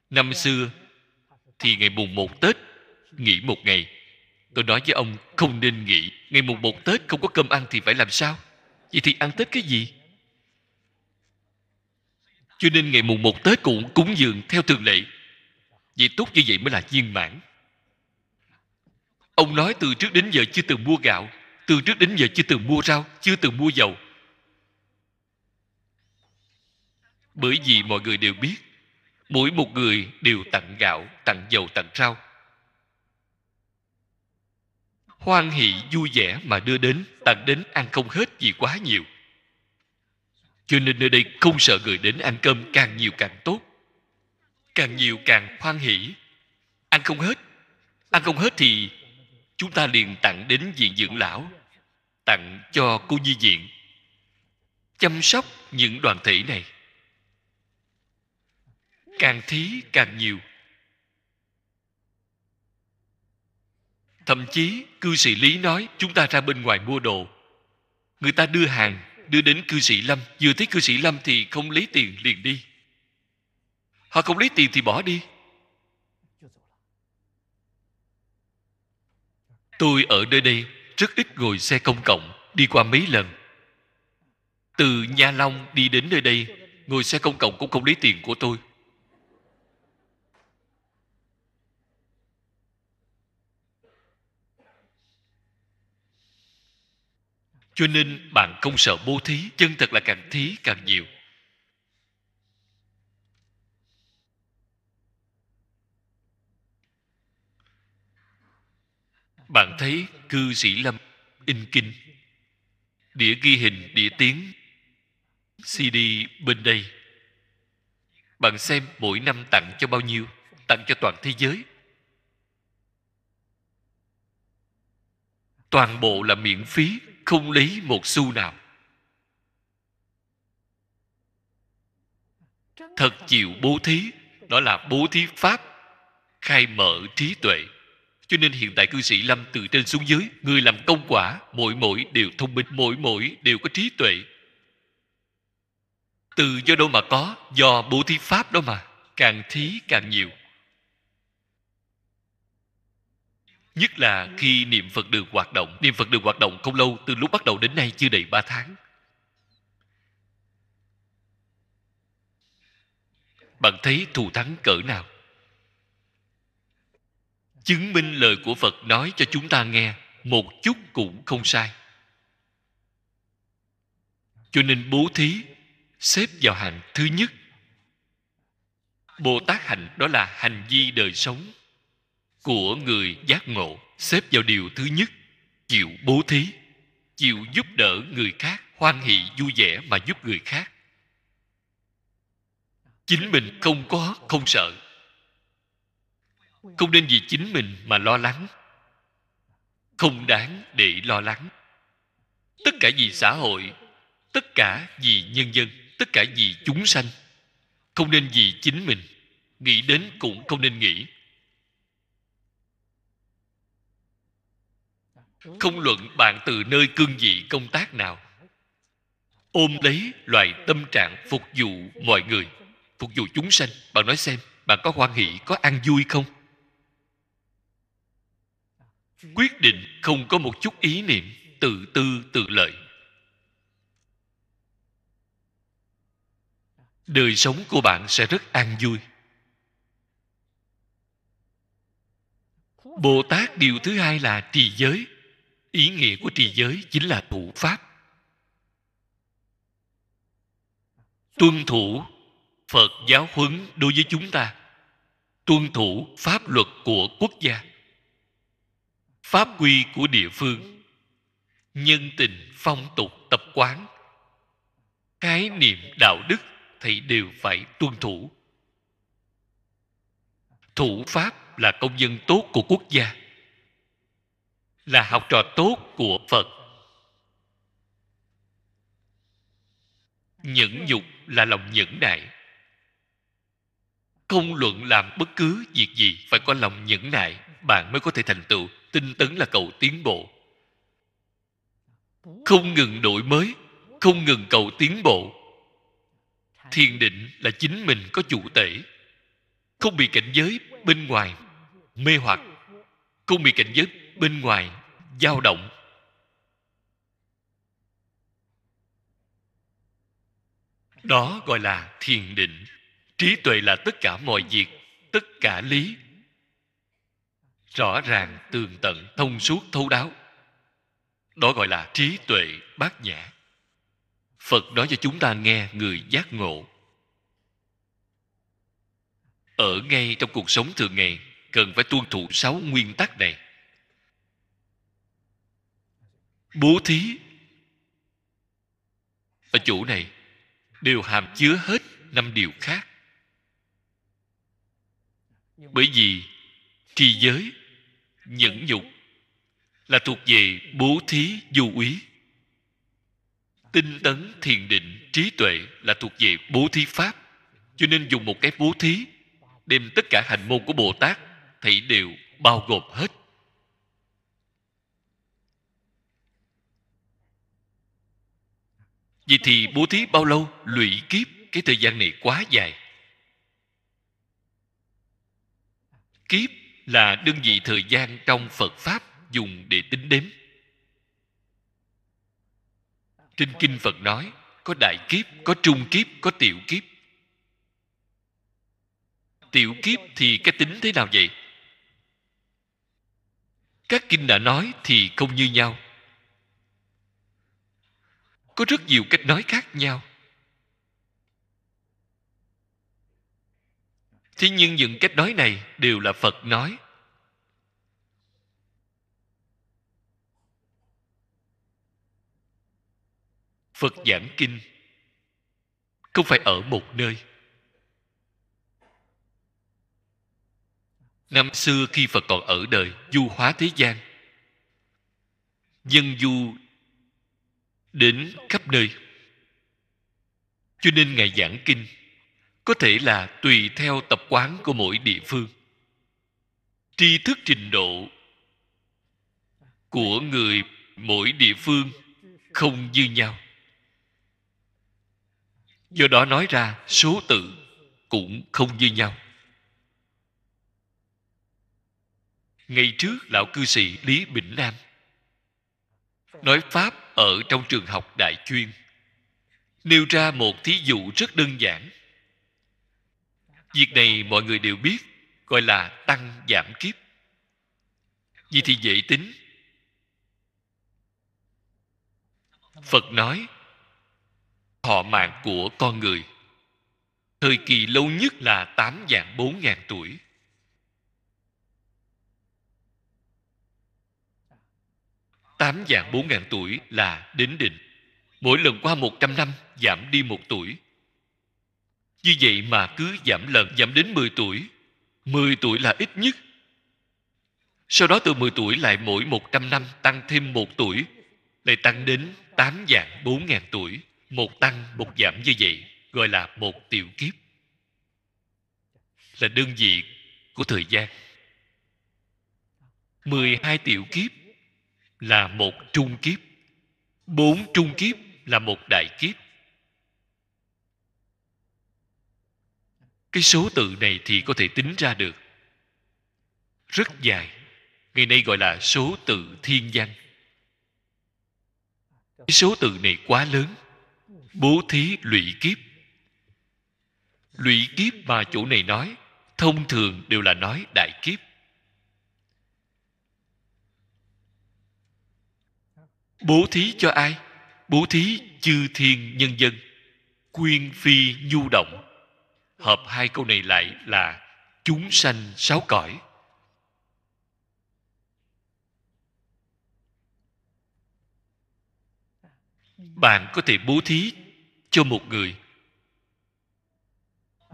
năm xưa thì ngày mùng một tết nghỉ một ngày tôi nói với ông không nên nghỉ ngày mùng một tết không có cơm ăn thì phải làm sao vậy thì ăn tết cái gì cho nên ngày mùng một tết cũng cúng dường theo thường lệ vì tốt như vậy mới là viên mãn Ông nói từ trước đến giờ chưa từng mua gạo Từ trước đến giờ chưa từng mua rau Chưa từng mua dầu Bởi vì mọi người đều biết Mỗi một người đều tặng gạo Tặng dầu tặng rau Hoan hỷ vui vẻ mà đưa đến Tặng đến ăn không hết gì quá nhiều Cho nên nơi đây không sợ người đến ăn cơm càng nhiều càng tốt càng nhiều càng hoan hỷ ăn không hết ăn không hết thì chúng ta liền tặng đến viện dưỡng lão tặng cho cô nhi viện chăm sóc những đoàn thể này càng thí càng nhiều thậm chí cư sĩ lý nói chúng ta ra bên ngoài mua đồ người ta đưa hàng đưa đến cư sĩ lâm vừa thấy cư sĩ lâm thì không lấy tiền liền đi họ không lấy tiền thì bỏ đi tôi ở nơi đây rất ít ngồi xe công cộng đi qua mấy lần từ nha long đi đến nơi đây ngồi xe công cộng cũng không lấy tiền của tôi cho nên bạn không sợ bố thí chân thật là càng thí càng nhiều bạn thấy cư sĩ lâm in kinh đĩa ghi hình đĩa tiếng cd bên đây bạn xem mỗi năm tặng cho bao nhiêu tặng cho toàn thế giới toàn bộ là miễn phí không lấy một xu nào thật chịu bố thí đó là bố thí pháp khai mở trí tuệ cho nên hiện tại cư sĩ lâm từ trên xuống dưới người làm công quả mỗi mỗi đều thông minh mỗi mỗi đều có trí tuệ từ do đâu mà có do bố thí pháp đó mà càng thí càng nhiều nhất là khi niệm phật được hoạt động niệm phật được hoạt động không lâu từ lúc bắt đầu đến nay chưa đầy 3 tháng bạn thấy thù thắng cỡ nào chứng minh lời của phật nói cho chúng ta nghe một chút cũng không sai cho nên bố thí xếp vào hạng thứ nhất bồ tát hạnh đó là hành vi đời sống của người giác ngộ xếp vào điều thứ nhất chịu bố thí chịu giúp đỡ người khác hoan hỷ vui vẻ mà giúp người khác chính mình không có không sợ không nên vì chính mình mà lo lắng không đáng để lo lắng tất cả vì xã hội tất cả vì nhân dân tất cả vì chúng sanh không nên vì chính mình nghĩ đến cũng không nên nghĩ không luận bạn từ nơi cương vị công tác nào ôm lấy loại tâm trạng phục vụ mọi người phục vụ chúng sanh bạn nói xem bạn có hoan hỷ có an vui không quyết định không có một chút ý niệm tự tư tự lợi đời sống của bạn sẽ rất an vui bồ tát điều thứ hai là trì giới ý nghĩa của trì giới chính là thủ pháp tuân thủ phật giáo huấn đối với chúng ta tuân thủ pháp luật của quốc gia pháp quy của địa phương nhân tình phong tục tập quán khái niệm đạo đức thì đều phải tuân thủ thủ pháp là công dân tốt của quốc gia là học trò tốt của phật nhẫn nhục là lòng nhẫn nại không luận làm bất cứ việc gì phải có lòng nhẫn nại bạn mới có thể thành tựu tinh tấn là cậu tiến bộ không ngừng đổi mới không ngừng cầu tiến bộ thiền định là chính mình có chủ tể không bị cảnh giới bên ngoài mê hoặc không bị cảnh giới bên ngoài dao động đó gọi là thiền định trí tuệ là tất cả mọi việc tất cả lý rõ ràng tường tận thông suốt thấu đáo đó gọi là trí tuệ bát nhã phật nói cho chúng ta nghe người giác ngộ ở ngay trong cuộc sống thường ngày cần phải tuân thủ sáu nguyên tắc này bố thí ở chỗ này đều hàm chứa hết năm điều khác bởi vì trì giới nhẫn nhục là thuộc về bố thí du úy tinh tấn thiền định trí tuệ là thuộc về bố thí pháp cho nên dùng một cái bố thí đem tất cả hành môn của bồ tát thì đều bao gồm hết vậy thì bố thí bao lâu lụy kiếp cái thời gian này quá dài kiếp là đơn vị thời gian trong phật pháp dùng để tính đếm trên kinh phật nói có đại kiếp có trung kiếp có tiểu kiếp tiểu kiếp thì cái tính thế nào vậy các kinh đã nói thì không như nhau có rất nhiều cách nói khác nhau thế nhưng những cách nói này đều là phật nói phật giảng kinh không phải ở một nơi năm xưa khi phật còn ở đời du hóa thế gian dân du đến khắp nơi cho nên ngài giảng kinh có thể là tùy theo tập quán của mỗi địa phương tri thức trình độ của người mỗi địa phương không như nhau do đó nói ra số tự cũng không như nhau ngày trước lão cư sĩ lý bình nam nói pháp ở trong trường học đại chuyên nêu ra một thí dụ rất đơn giản việc này mọi người đều biết gọi là tăng giảm kiếp vì thì dễ tính phật nói họ mạng của con người thời kỳ lâu nhất là tám dạng bốn ngàn tuổi tám dạng bốn ngàn tuổi là đến định mỗi lần qua một trăm năm giảm đi một tuổi như vậy mà cứ giảm lần giảm đến 10 tuổi. 10 tuổi là ít nhất. Sau đó từ 10 tuổi lại mỗi 100 năm tăng thêm một tuổi, lại tăng đến 8 dạng 4 ngàn tuổi. Một tăng, một giảm như vậy, gọi là một tiểu kiếp. Là đơn vị của thời gian. 12 tiểu kiếp là một trung kiếp. Bốn trung kiếp là một đại kiếp cái số tự này thì có thể tính ra được rất dài ngày nay gọi là số tự thiên văn cái số tự này quá lớn bố thí lụy kiếp lụy kiếp mà chỗ này nói thông thường đều là nói đại kiếp bố thí cho ai bố thí chư thiên nhân dân quyên phi nhu động hợp hai câu này lại là chúng sanh sáu cõi bạn có thể bố thí cho một người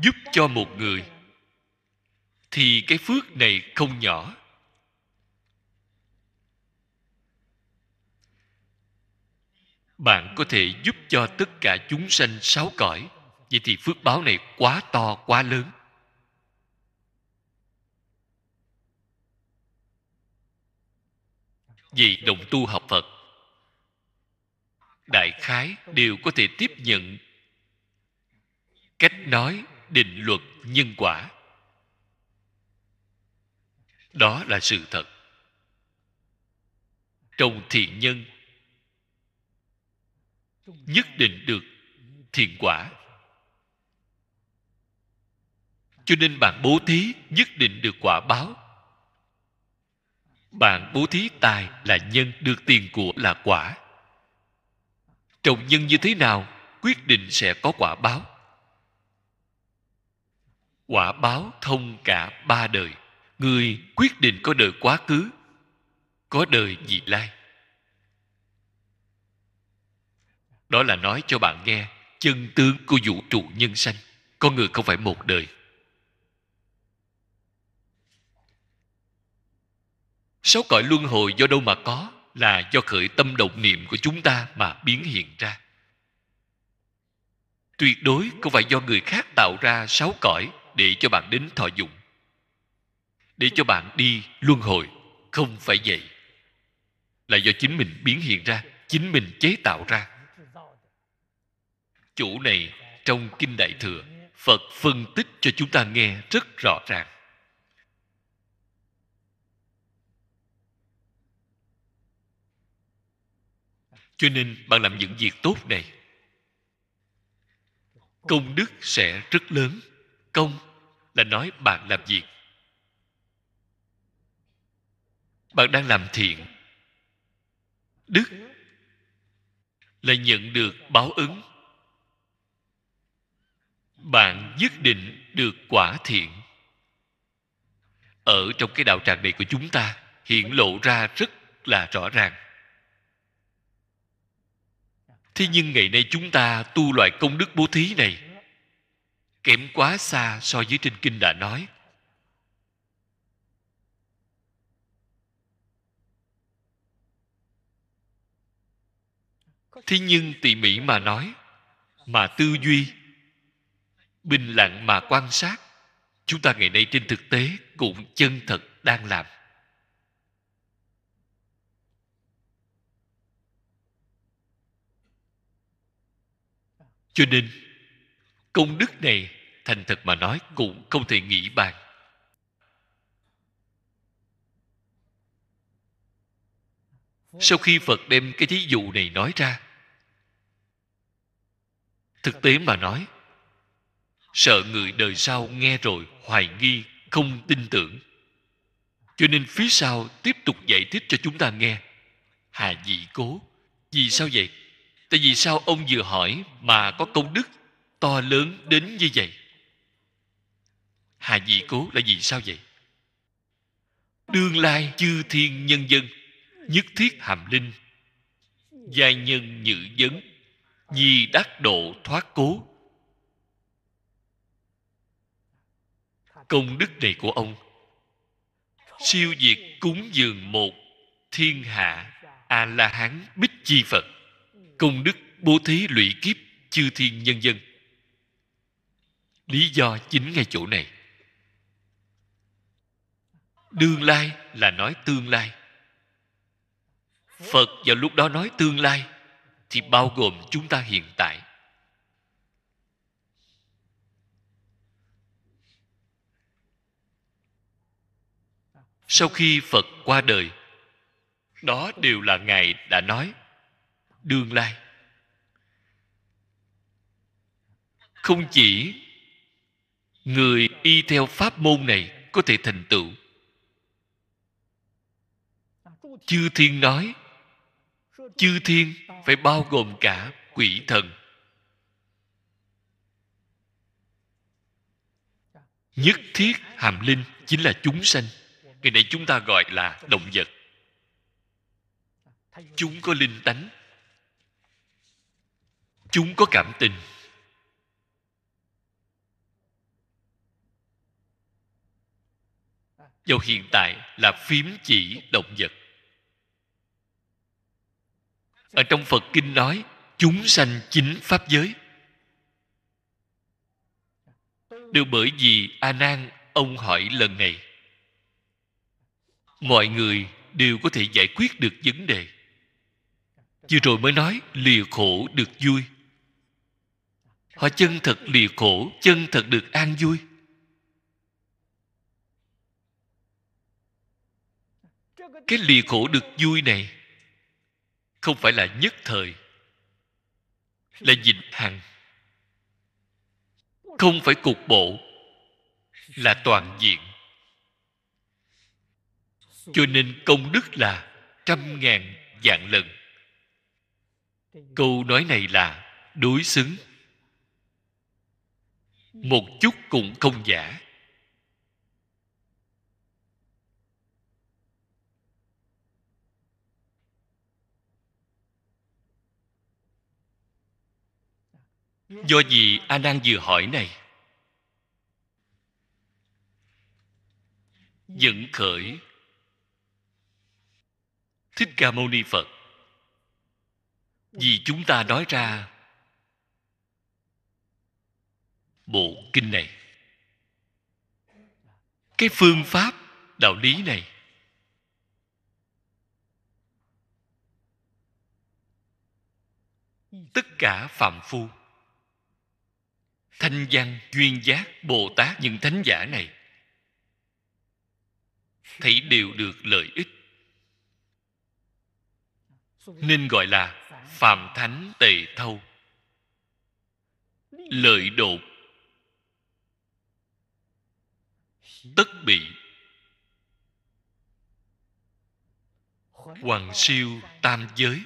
giúp cho một người thì cái phước này không nhỏ bạn có thể giúp cho tất cả chúng sanh sáu cõi vậy thì phước báo này quá to quá lớn vì đồng tu học phật đại khái đều có thể tiếp nhận cách nói định luật nhân quả đó là sự thật trong thiện nhân nhất định được thiện quả cho nên bạn bố thí nhất định được quả báo bạn bố thí tài là nhân được tiền của là quả trồng nhân như thế nào quyết định sẽ có quả báo quả báo thông cả ba đời người quyết định có đời quá khứ có đời vị lai đó là nói cho bạn nghe chân tướng của vũ trụ nhân sanh con người không phải một đời sáu cõi luân hồi do đâu mà có là do khởi tâm động niệm của chúng ta mà biến hiện ra tuyệt đối không phải do người khác tạo ra sáu cõi để cho bạn đến thọ dụng để cho bạn đi luân hồi không phải vậy là do chính mình biến hiện ra chính mình chế tạo ra chủ này trong kinh đại thừa phật phân tích cho chúng ta nghe rất rõ ràng cho nên bạn làm những việc tốt này công đức sẽ rất lớn công là nói bạn làm việc bạn đang làm thiện đức là nhận được báo ứng bạn nhất định được quả thiện ở trong cái đạo tràng này của chúng ta hiện lộ ra rất là rõ ràng thế nhưng ngày nay chúng ta tu loại công đức bố thí này kém quá xa so với trên kinh đã nói thế nhưng tỉ mỉ mà nói mà tư duy bình lặng mà quan sát chúng ta ngày nay trên thực tế cũng chân thật đang làm cho nên công đức này thành thật mà nói cũng không thể nghĩ bàn sau khi phật đem cái thí dụ này nói ra thực tế mà nói sợ người đời sau nghe rồi hoài nghi không tin tưởng cho nên phía sau tiếp tục giải thích cho chúng ta nghe hà dị cố vì sao vậy tại vì sao ông vừa hỏi mà có công đức to lớn đến như vậy hà dị cố là vì sao vậy đương lai chư thiên nhân dân nhất thiết hàm linh giai nhân nhự vấn nhi đắc độ thoát cố công đức này của ông siêu diệt cúng dường một thiên hạ a la hán bích chi phật công đức bố thí lụy kiếp chư thiên nhân dân lý do chính ngay chỗ này đương lai là nói tương lai phật vào lúc đó nói tương lai thì bao gồm chúng ta hiện tại sau khi phật qua đời đó đều là ngài đã nói đương lai không chỉ người y theo pháp môn này có thể thành tựu chư thiên nói chư thiên phải bao gồm cả quỷ thần nhất thiết hàm linh chính là chúng sanh ngày này chúng ta gọi là động vật chúng có linh tánh chúng có cảm tình vào hiện tại là phím chỉ động vật ở trong phật kinh nói chúng sanh chính pháp giới đều bởi vì a nan ông hỏi lần này mọi người đều có thể giải quyết được vấn đề vừa rồi mới nói lìa khổ được vui họ chân thật lìa khổ chân thật được an vui cái lìa khổ được vui này không phải là nhất thời là nhìn hằng không phải cục bộ là toàn diện cho nên công đức là trăm ngàn vạn lần câu nói này là đối xứng một chút cũng không giả do gì a nan vừa hỏi này dẫn khởi thích ca mâu ni phật vì chúng ta nói ra bộ kinh này cái phương pháp đạo lý này tất cả phạm phu thanh văn duyên giác bồ tát những thánh giả này thấy đều được lợi ích nên gọi là phạm thánh tề thâu lợi đột tất bị hoàng siêu tam giới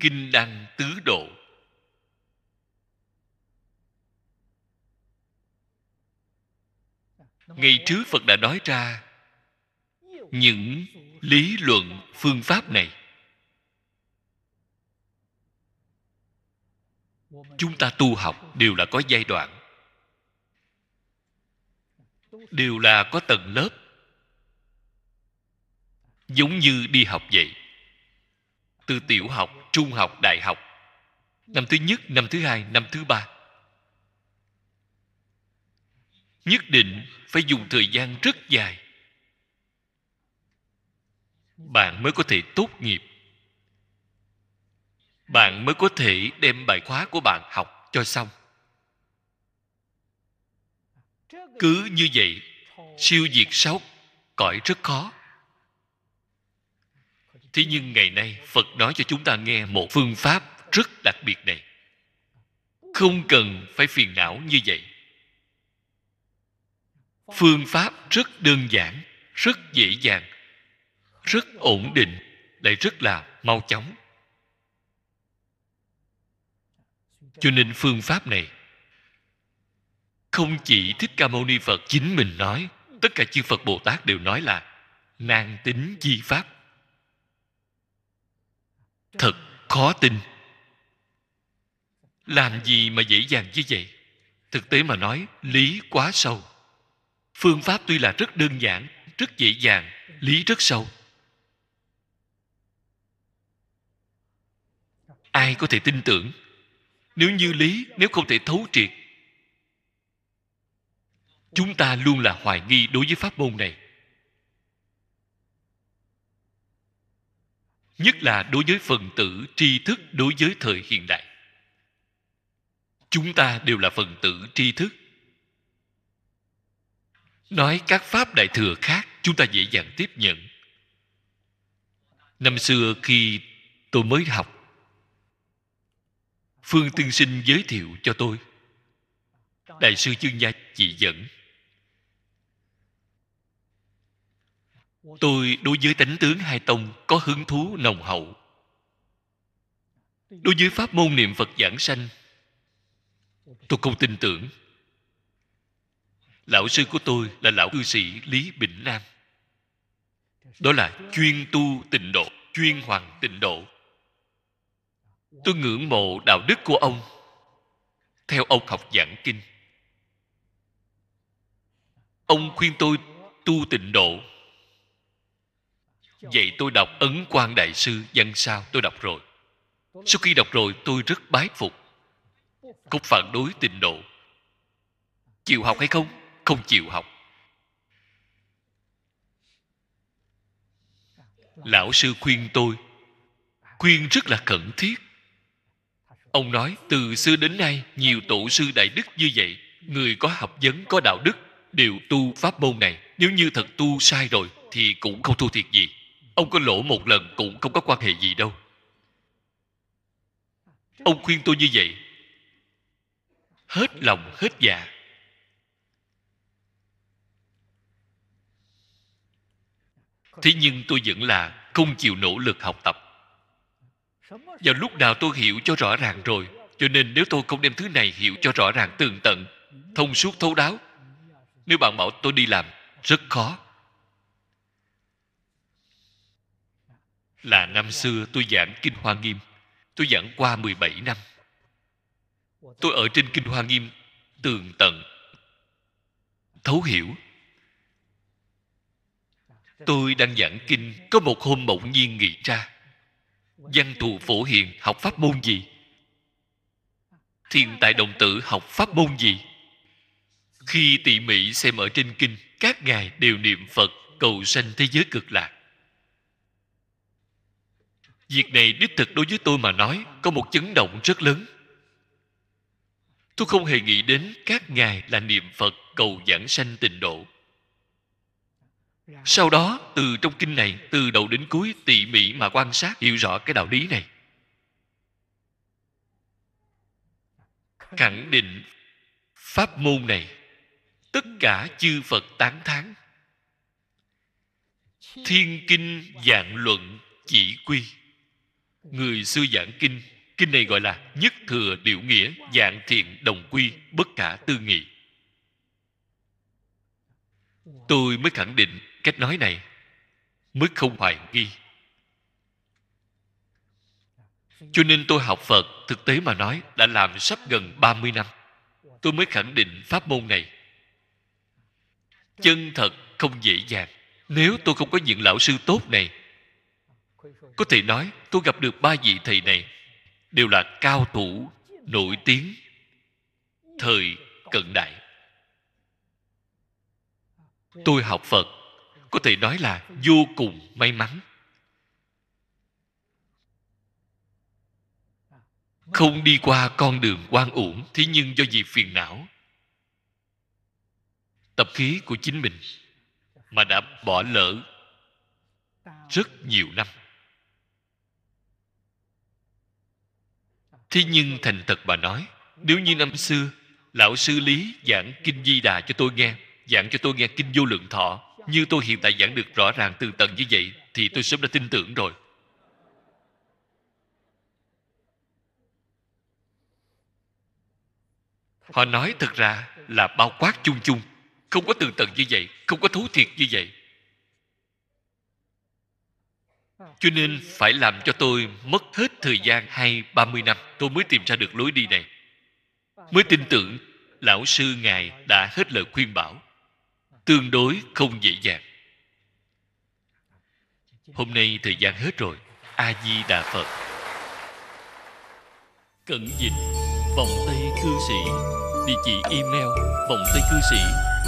kinh đăng tứ độ ngày trước phật đã nói ra những lý luận phương pháp này chúng ta tu học đều là có giai đoạn đều là có tầng lớp giống như đi học vậy từ tiểu học trung học đại học năm thứ nhất năm thứ hai năm thứ ba nhất định phải dùng thời gian rất dài bạn mới có thể tốt nghiệp bạn mới có thể đem bài khóa của bạn học cho xong cứ như vậy siêu diệt sáu cõi rất khó thế nhưng ngày nay phật nói cho chúng ta nghe một phương pháp rất đặc biệt này không cần phải phiền não như vậy phương pháp rất đơn giản rất dễ dàng rất ổn định lại rất là mau chóng cho nên phương pháp này không chỉ thích ca mâu ni phật chính mình nói tất cả chư phật bồ tát đều nói là nan tính chi pháp thật khó tin làm gì mà dễ dàng như vậy thực tế mà nói lý quá sâu phương pháp tuy là rất đơn giản rất dễ dàng lý rất sâu ai có thể tin tưởng nếu như lý nếu không thể thấu triệt chúng ta luôn là hoài nghi đối với pháp môn này nhất là đối với phần tử tri thức đối với thời hiện đại chúng ta đều là phần tử tri thức nói các pháp đại thừa khác chúng ta dễ dàng tiếp nhận năm xưa khi tôi mới học phương tiên sinh giới thiệu cho tôi đại sư chương gia chỉ dẫn tôi đối với tánh tướng hai tông có hứng thú nồng hậu đối với pháp môn niệm phật giảng sanh tôi không tin tưởng lão sư của tôi là lão cư sĩ lý bình nam đó là chuyên tu tịnh độ chuyên hoàng tịnh độ tôi ngưỡng mộ đạo đức của ông theo ông học giảng kinh ông khuyên tôi tu tịnh độ vậy tôi đọc ấn quan đại sư dân sao tôi đọc rồi sau khi đọc rồi tôi rất bái phục không phản đối tình độ chịu học hay không không chịu học lão sư khuyên tôi khuyên rất là cần thiết ông nói từ xưa đến nay nhiều tổ sư đại đức như vậy người có học vấn có đạo đức đều tu pháp môn này nếu như thật tu sai rồi thì cũng không thua thiệt gì ông có lỗ một lần cũng không có quan hệ gì đâu ông khuyên tôi như vậy hết lòng hết dạ thế nhưng tôi vẫn là không chịu nỗ lực học tập vào lúc nào tôi hiểu cho rõ ràng rồi cho nên nếu tôi không đem thứ này hiểu cho rõ ràng tường tận thông suốt thấu đáo nếu bạn bảo tôi đi làm rất khó là năm xưa tôi giảng Kinh Hoa Nghiêm. Tôi giảng qua 17 năm. Tôi ở trên Kinh Hoa Nghiêm tường tận, thấu hiểu. Tôi đang giảng Kinh, có một hôm bỗng nhiên nghĩ ra. Văn thù phổ hiền học pháp môn gì? Thiền tài đồng tử học pháp môn gì? Khi tỉ mỉ xem ở trên kinh, các ngài đều niệm Phật cầu sanh thế giới cực lạc việc này đích thực đối với tôi mà nói có một chấn động rất lớn tôi không hề nghĩ đến các ngài là niệm phật cầu giảng sanh tịnh độ sau đó từ trong kinh này từ đầu đến cuối tỉ mỉ mà quan sát hiểu rõ cái đạo lý này khẳng định pháp môn này tất cả chư phật tán thán thiên kinh dạng luận chỉ quy người xưa giảng kinh kinh này gọi là nhất thừa điệu nghĩa dạng thiện đồng quy bất cả tư nghị tôi mới khẳng định cách nói này mới không hoài nghi cho nên tôi học Phật thực tế mà nói đã làm sắp gần 30 năm. Tôi mới khẳng định pháp môn này. Chân thật không dễ dàng. Nếu tôi không có những lão sư tốt này, có thể nói tôi gặp được ba vị thầy này đều là cao thủ nổi tiếng thời cận đại tôi học phật có thể nói là vô cùng may mắn không đi qua con đường quan uổng thế nhưng do gì phiền não tập khí của chính mình mà đã bỏ lỡ rất nhiều năm thế nhưng thành thật bà nói nếu như năm xưa lão sư lý giảng kinh di đà cho tôi nghe giảng cho tôi nghe kinh vô lượng thọ như tôi hiện tại giảng được rõ ràng từ tận như vậy thì tôi sớm đã tin tưởng rồi họ nói thật ra là bao quát chung chung không có từ tận như vậy không có thú thiệt như vậy cho nên phải làm cho tôi mất hết thời gian hai ba mươi năm tôi mới tìm ra được lối đi này mới tin tưởng lão sư ngài đã hết lời khuyên bảo tương đối không dễ dàng hôm nay thời gian hết rồi a di đà phật cẩn dịch vòng tay cư sĩ địa chỉ email vòng tay cư sĩ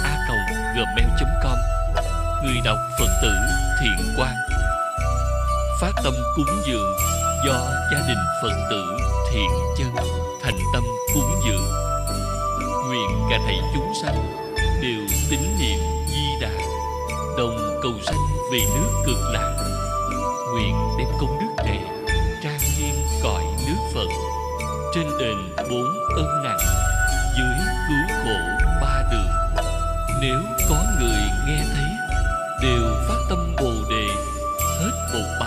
a gmail com người đọc phật tử thiện quang phát tâm cúng dường do gia đình phật tử thiện chân thành tâm cúng dường nguyện cả thầy chúng sanh đều tín niệm di đà đồng cầu sanh về nước cực lạc nguyện đem công đức này trang nghiêm cõi nước phật trên đền bốn ân nặng dưới cứu khổ ba đường nếu có người nghe thấy đều phát tâm bồ đề hết bồ tát